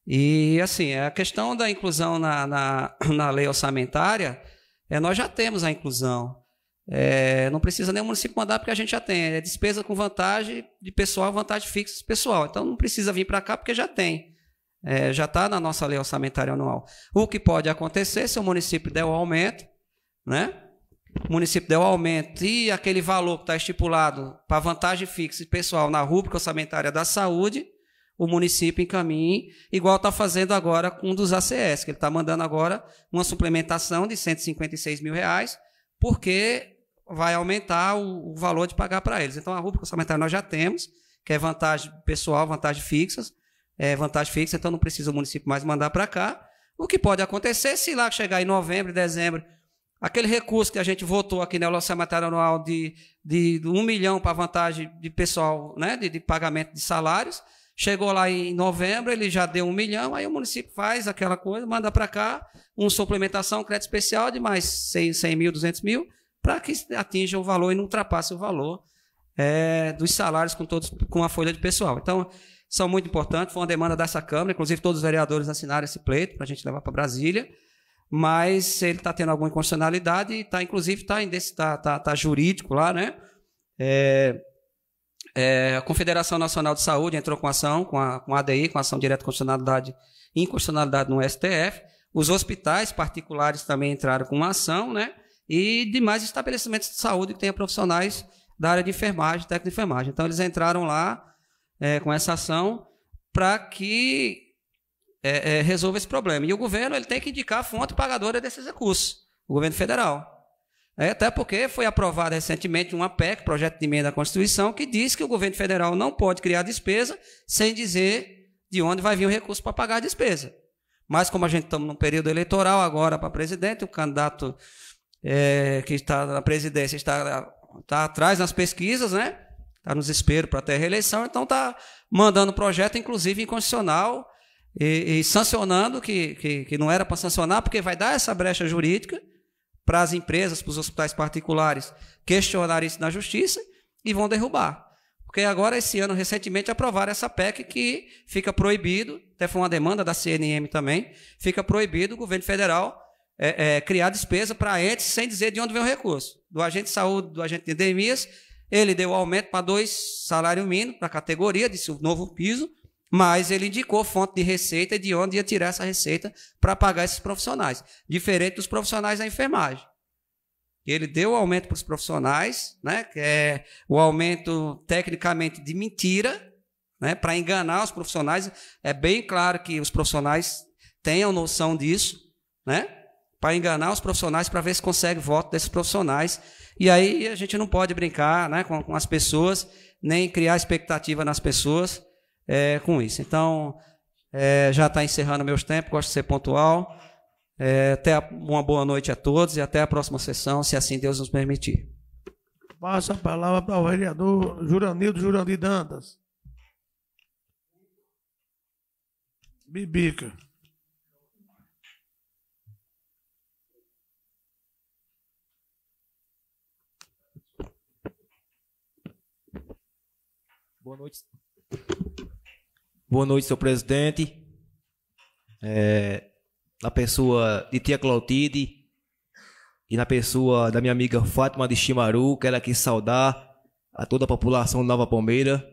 E, assim, é a questão da inclusão na, na, na lei orçamentária é, nós já temos a inclusão. É, não precisa nem o município mandar, porque a gente já tem. É despesa com vantagem de pessoal, vantagem fixa de pessoal. Então não precisa vir para cá porque já tem. É, já está na nossa lei orçamentária anual. O que pode acontecer se o município der o aumento, né? O município der o aumento e aquele valor que está estipulado para vantagem fixa de pessoal na rúbrica orçamentária da saúde o município encaminhe, igual está fazendo agora com um dos ACS, que ele está mandando agora uma suplementação de 156 mil reais, porque vai aumentar o, o valor de pagar para eles. Então, a rúbrica orçamentária nós já temos, que é vantagem pessoal, vantagem fixas, é vantagem fixa, então não precisa o município mais mandar para cá. O que pode acontecer se lá chegar em novembro, dezembro, aquele recurso que a gente votou aqui na né, orçamentária anual de, de, de 1 milhão para vantagem de pessoal, né, de, de pagamento de salários, Chegou lá em novembro, ele já deu um milhão, aí o município faz aquela coisa, manda para cá uma suplementação, um crédito especial de mais 100, 100 mil, 200 mil, para que atinja o valor e não ultrapasse o valor é, dos salários com, todos, com a folha de pessoal. Então, são muito importantes, foi uma demanda dessa Câmara, inclusive todos os vereadores assinaram esse pleito para a gente levar para Brasília, mas ele está tendo alguma inconstitucionalidade e está, inclusive, está tá, tá, tá jurídico lá, né? É, é, a Confederação Nacional de Saúde entrou com ação, com a, com a ADI, com a ação direta de constitucionalidade e inconstitucionalidade no STF. Os hospitais particulares também entraram com uma ação, né? E demais estabelecimentos de saúde que tenham profissionais da área de enfermagem, técnico de enfermagem. Então, eles entraram lá é, com essa ação para que é, é, resolva esse problema. E o governo ele tem que indicar a fonte pagadora desses recursos, o governo federal. É, até porque foi aprovada recentemente uma PEC, projeto de emenda à Constituição, que diz que o governo federal não pode criar despesa sem dizer de onde vai vir o recurso para pagar a despesa. Mas como a gente estamos num período eleitoral agora para presidente, o candidato é, que está na presidência está, está atrás nas pesquisas, né? Está nos espero para ter reeleição, então está mandando projeto, inclusive inconstitucional, e, e sancionando, que, que, que não era para sancionar, porque vai dar essa brecha jurídica para as empresas, para os hospitais particulares questionar isso na justiça e vão derrubar. Porque agora, esse ano, recentemente, aprovaram essa PEC que fica proibido, até foi uma demanda da CNM também, fica proibido o governo federal é, é, criar despesa para entes sem dizer de onde vem o recurso. Do agente de saúde, do agente de endemias, ele deu aumento para dois salário mínimo para a categoria, disse o novo piso, mas ele indicou fonte de receita de onde ia tirar essa receita para pagar esses profissionais, diferente dos profissionais da enfermagem. Ele deu o aumento para os profissionais, né, que é o aumento tecnicamente de mentira, né, para enganar os profissionais. É bem claro que os profissionais tenham noção disso, né, para enganar os profissionais, para ver se consegue voto desses profissionais. E aí a gente não pode brincar né, com, com as pessoas, nem criar expectativa nas pessoas é, com isso. Então, é, já está encerrando meus tempos, gosto de ser pontual. É, até a, uma boa noite a todos e até a próxima sessão, se assim Deus nos permitir. Passa a palavra para o vereador Juranildo Jurandir Dantas. Bibica. Boa noite. Boa noite, seu presidente. É, na pessoa de tia Clotilde e na pessoa da minha amiga Fátima de Chimaru, quero aqui saudar a toda a população de Nova Palmeira.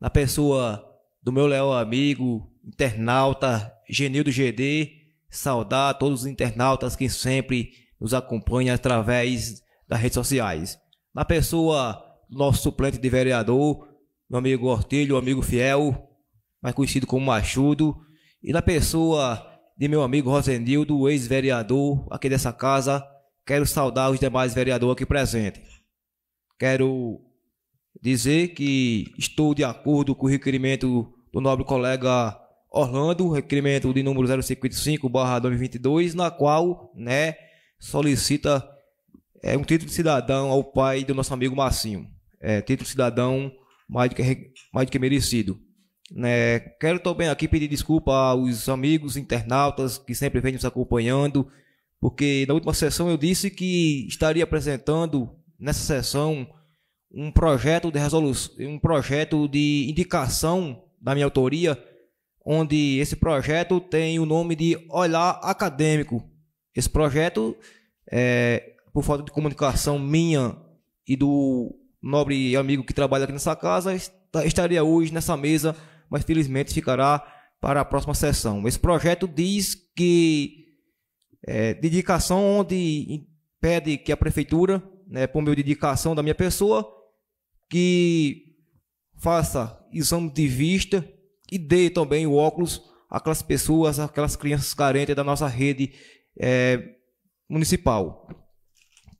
Na pessoa do meu leal amigo, internauta Genil do GD, saudar todos os internautas que sempre nos acompanham através das redes sociais. Na pessoa do nosso suplente de vereador, meu amigo Ortilho, amigo fiel, mais conhecido como Machudo, e na pessoa de meu amigo Rosenildo, ex-vereador aqui dessa casa, quero saudar os demais vereadores aqui presentes. Quero dizer que estou de acordo com o requerimento do nobre colega Orlando, requerimento de número 055-2022, na qual né, solicita é, um título de cidadão ao pai do nosso amigo Massinho. É, título de cidadão mais do que, mais do que merecido. Né? quero também aqui pedir desculpa aos amigos internautas que sempre vêm nos acompanhando, porque na última sessão eu disse que estaria apresentando nessa sessão um projeto de resolução, um projeto de indicação da minha autoria, onde esse projeto tem o nome de Olhar Acadêmico. Esse projeto, é, por falta de comunicação minha e do nobre amigo que trabalha aqui nessa casa, estaria hoje nessa mesa mas felizmente ficará para a próxima sessão. Esse projeto diz que é, dedicação onde pede que a prefeitura, né, por meio de dedicação da minha pessoa, que faça exame de vista e dê também o óculos àquelas pessoas, aquelas crianças carentes da nossa rede é, municipal.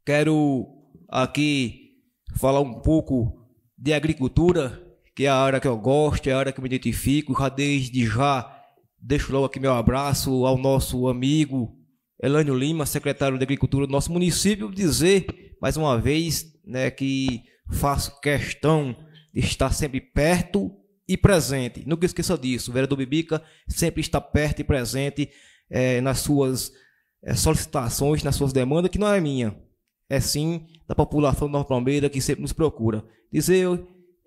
Quero aqui falar um pouco de agricultura que é a área que eu gosto, é a área que eu me identifico. Já desde já deixo logo aqui meu abraço ao nosso amigo Elânio Lima, secretário de Agricultura do nosso município, dizer mais uma vez né, que faço questão de estar sempre perto e presente. Nunca esqueça disso, o vereador Bibica sempre está perto e presente é, nas suas é, solicitações, nas suas demandas, que não é minha, é sim da população do Nova Palmeira que sempre nos procura. Dizer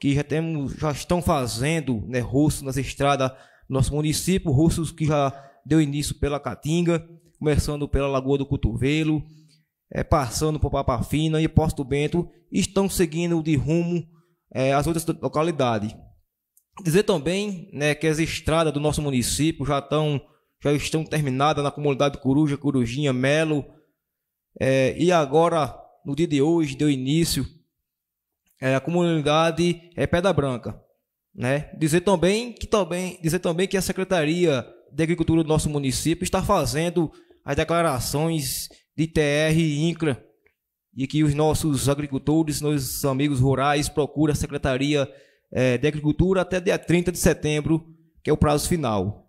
que já temos, já estão fazendo né, nas estradas do nosso município, roços que já deu início pela Caatinga, começando pela Lagoa do Cotovelo, é, passando por Papa Fina e Posto Bento, estão seguindo de rumo é, às outras localidades. Dizer também né, que as estradas do nosso município já estão, já estão terminadas na comunidade Coruja, Corujinha, Melo, é, e agora, no dia de hoje, deu início é, a comunidade é, Pedra Branca. Né? Dizer, também que, também, dizer também que a Secretaria de Agricultura do nosso município está fazendo as declarações de TR e INCRA e que os nossos agricultores, nossos amigos rurais procuram a Secretaria é, de Agricultura até dia 30 de setembro, que é o prazo final.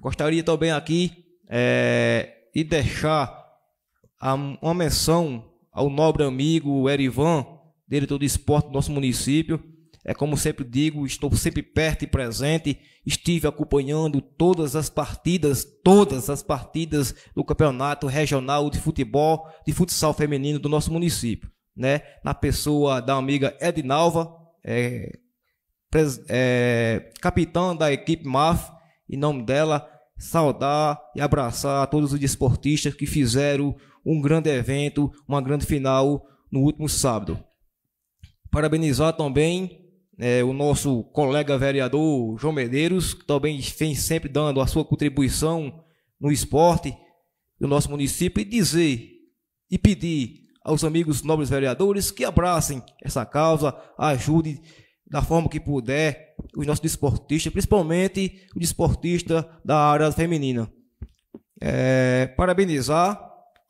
Gostaria também aqui é, de deixar a, uma menção ao nobre amigo Erivan, diretor de esporte do nosso município. É como sempre digo, estou sempre perto e presente. Estive acompanhando todas as partidas, todas as partidas do Campeonato Regional de Futebol, de futsal feminino do nosso município, né? Na pessoa da amiga Edinalva, é, é, capitã da equipe MAF, em nome dela, saudar e abraçar todos os desportistas que fizeram um grande evento, uma grande final no último sábado. Parabenizar também é, o nosso colega vereador João Medeiros, que também vem sempre dando a sua contribuição no esporte do nosso município, e dizer e pedir aos amigos nobres vereadores que abracem essa causa, ajudem da forma que puder os nossos desportistas, principalmente o desportista da área feminina. É, parabenizar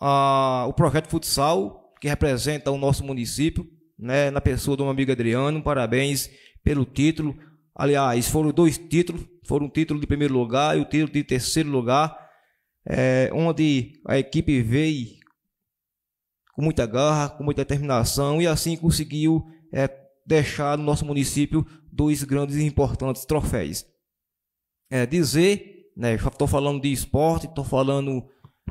a, o projeto futsal, que representa o nosso município, né, na pessoa do meu amigo Adriano. Parabéns pelo título. Aliás, foram dois títulos. Foram o título de primeiro lugar e o título de terceiro lugar. É, onde a equipe veio com muita garra, com muita determinação e assim conseguiu é, deixar no nosso município dois grandes e importantes troféus. É, dizer, né, estou falando de esporte, estou falando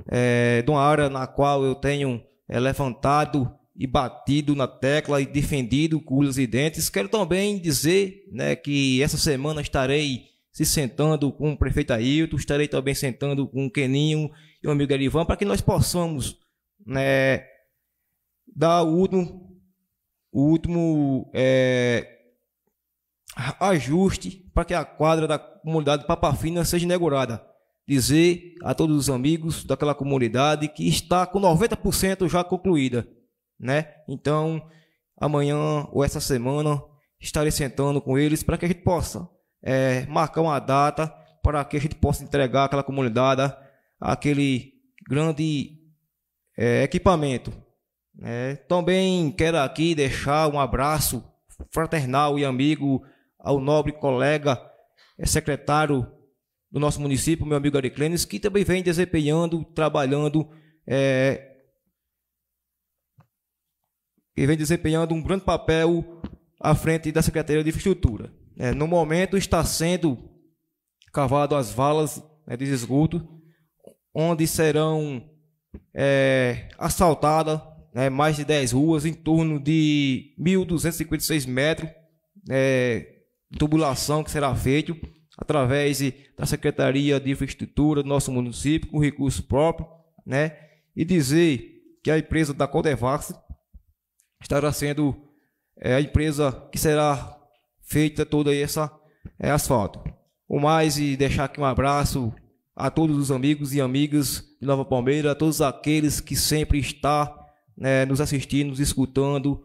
é, de uma área na qual eu tenho é, levantado e batido na tecla e defendido com os dentes. Quero também dizer né, que essa semana estarei se sentando com o prefeito Ailton, estarei também sentando com o Keninho e o amigo Erivan, para que nós possamos né, dar o último, o último é, ajuste para que a quadra da comunidade Papafina seja inaugurada dizer a todos os amigos daquela comunidade que está com 90% já concluída né? Então, amanhã ou essa semana estarei sentando com eles para que a gente possa é, marcar uma data para que a gente possa entregar àquela comunidade aquele grande é, equipamento. É, também quero aqui deixar um abraço fraternal e amigo ao nobre colega é, secretário do nosso município, meu amigo Ariclenes, que também vem desempenhando, trabalhando é, que vem desempenhando um grande papel à frente da Secretaria de Infraestrutura. É, no momento está sendo cavado as valas né, de esgoto, onde serão é, assaltadas né, mais de 10 ruas, em torno de 1.256 metros é, de tubulação que será feito através da Secretaria de Infraestrutura do nosso município, com recurso próprio, né, e dizer que a empresa da Codevax estará sendo é, a empresa que será feita toda essa é, asfalto. O mais e deixar aqui um abraço a todos os amigos e amigas de Nova Palmeira, a todos aqueles que sempre está né, nos assistindo, nos escutando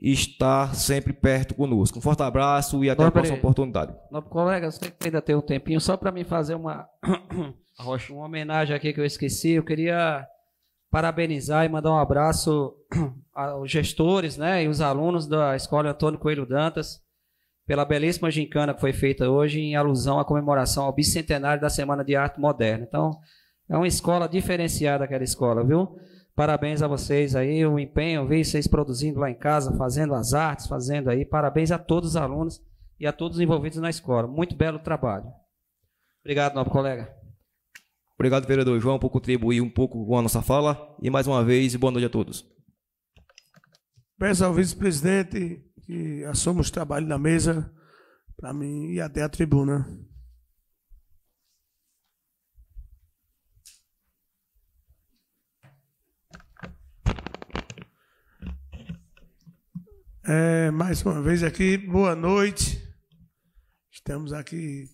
e está sempre perto conosco. Um forte abraço e até Nobre, a próxima oportunidade. Nobre colega, você que ainda tem um tempinho só para mim fazer uma, <coughs> uma homenagem aqui que eu esqueci. Eu queria parabenizar e mandar um abraço <clears throat> aos gestores né, e os alunos da Escola Antônio Coelho Dantas pela belíssima gincana que foi feita hoje em alusão à comemoração ao bicentenário da Semana de Arte Moderna. Então, é uma escola diferenciada aquela escola, viu? Parabéns a vocês aí, o empenho, vi vocês produzindo lá em casa, fazendo as artes, fazendo aí. Parabéns a todos os alunos e a todos os envolvidos na escola. Muito belo trabalho. Obrigado, nobre colega. Obrigado, vereador João, por contribuir um pouco com a nossa fala. E mais uma vez, boa noite a todos. Peço ao vice-presidente que assuma os trabalho na mesa para mim ir até a tribuna. É, mais uma vez aqui, boa noite. Estamos aqui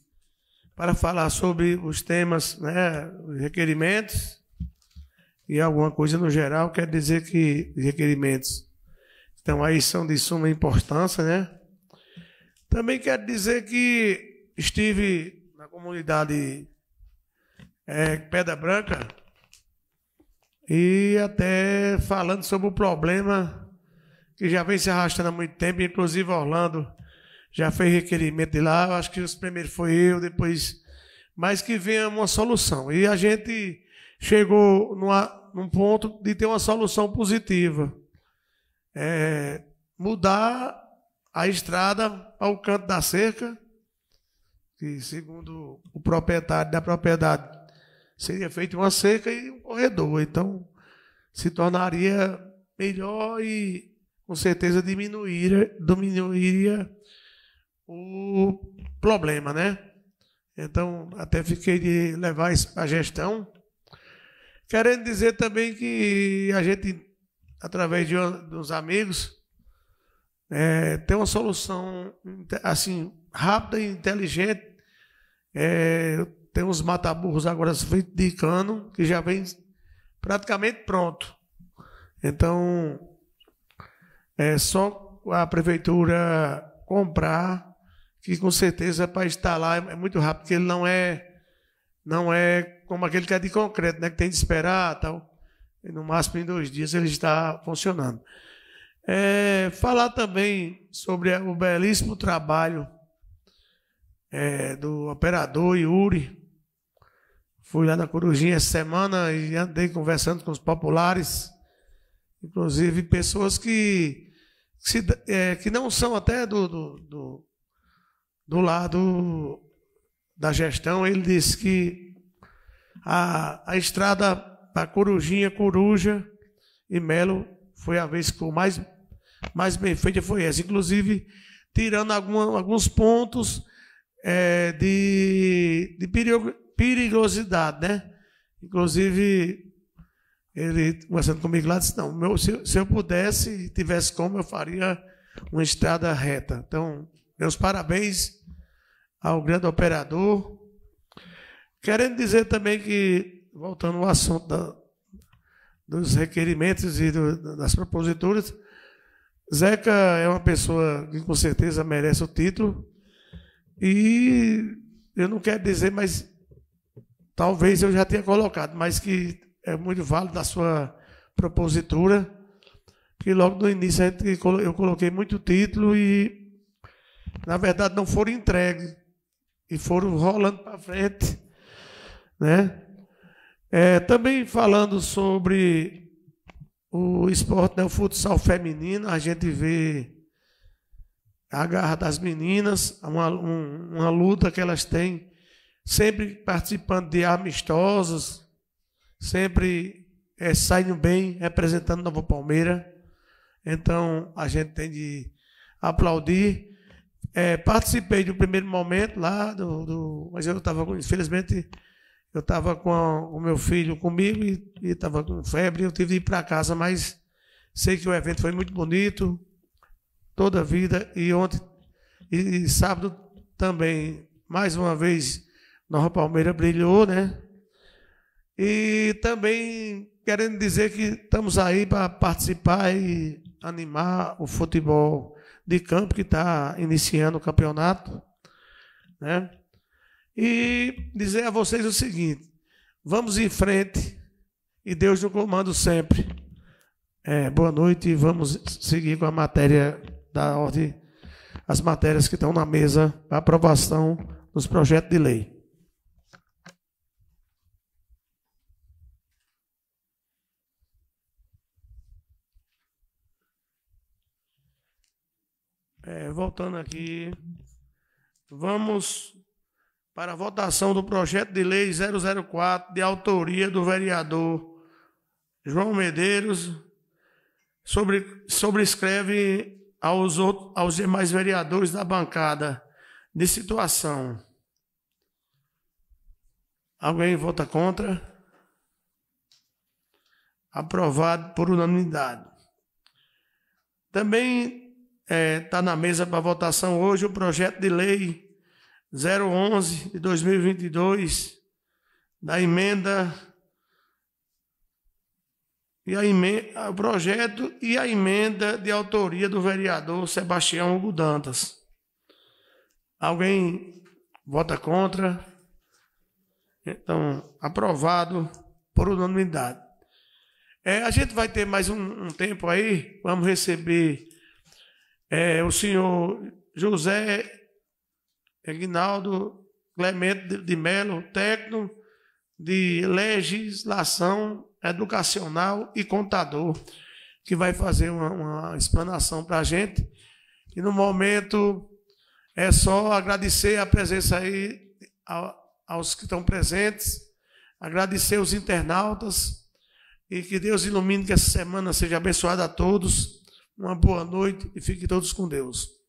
para falar sobre os temas, né, requerimentos e alguma coisa no geral. Quer dizer que requerimentos, então aí são de suma importância, né? Também quero dizer que estive na comunidade é, Pedra Branca e até falando sobre o problema que já vem se arrastando há muito tempo, inclusive Orlando já fez requerimento de lá, acho que os primeiros foi eu, depois. Mas que venha uma solução. E a gente chegou numa, num ponto de ter uma solução positiva. É, mudar a estrada ao canto da cerca, que segundo o proprietário da propriedade, seria feita uma cerca e um corredor. Então, se tornaria melhor e com certeza diminuiria, diminuiria o problema, né? Então, até fiquei de levar isso para a gestão. Querendo dizer também que a gente, através de uns amigos, é, tem uma solução assim rápida e inteligente. É, tem uns mataburros agora feitos de cano que já vem praticamente pronto. Então, é só a prefeitura comprar que com certeza para estar lá é muito rápido, porque ele não é não é como aquele que é de concreto, né? Que tem de esperar tal. E no máximo em dois dias ele está funcionando. É, falar também sobre o belíssimo trabalho é, do operador Yuri. Fui lá na Corujinha essa semana e andei conversando com os populares, inclusive pessoas que, que, se, é, que não são até do, do, do do lado da gestão, ele disse que a, a estrada para Corujinha, Coruja e Melo foi a vez que o mais, mais bem feita, foi essa. Inclusive, tirando alguma, alguns pontos é, de, de perigosidade, né? Inclusive, ele conversando comigo lá disse: Não, meu, se, se, eu pudesse, tivesse como, eu faria uma estrada reta. Então, meus parabéns ao grande operador. Querendo dizer também que, voltando ao assunto da, dos requerimentos e do, das proposituras, Zeca é uma pessoa que com certeza merece o título. E eu não quero dizer, mas talvez eu já tenha colocado, mas que é muito válido da sua propositura, que logo no início eu coloquei muito título e, na verdade, não foram entregues e foram rolando para frente, né? É, também falando sobre o esporte, né, o futsal feminino, a gente vê a garra das meninas, uma, um, uma luta que elas têm, sempre participando de amistosos, sempre é, saindo bem, representando Nova Palmeira. Então a gente tem de aplaudir é, participei do primeiro momento lá, do, do mas eu estava com, infelizmente, eu estava com a, o meu filho comigo e estava com febre, eu tive de ir para casa, mas sei que o evento foi muito bonito, toda a vida, e ontem, e, e sábado também, mais uma vez, Nova Palmeira brilhou, né? E também querendo dizer que estamos aí para participar e animar o futebol de campo que está iniciando o campeonato. Né? E dizer a vocês o seguinte: vamos em frente e Deus no comando sempre. É, boa noite e vamos seguir com a matéria da ordem, as matérias que estão na mesa para aprovação dos projetos de lei. voltando aqui. Vamos para a votação do projeto de lei 004, de autoria do vereador João Medeiros, sobre, sobrescreve aos, outros, aos demais vereadores da bancada de situação. Alguém vota contra? Aprovado por unanimidade. Também está é, tá na mesa para votação hoje o projeto de lei 011 de 2022 da emenda e a emenda, o projeto e a emenda de autoria do vereador Sebastião Hugo Dantas. Alguém vota contra? Então, aprovado por unanimidade. É, a gente vai ter mais um, um tempo aí, vamos receber é, o senhor José Aguinaldo Clemente de Melo, técnico de legislação educacional e contador, que vai fazer uma, uma explanação para a gente. E no momento é só agradecer a presença aí aos que estão presentes, agradecer os internautas e que Deus ilumine que essa semana seja abençoada a todos uma boa noite e fiquem todos com Deus.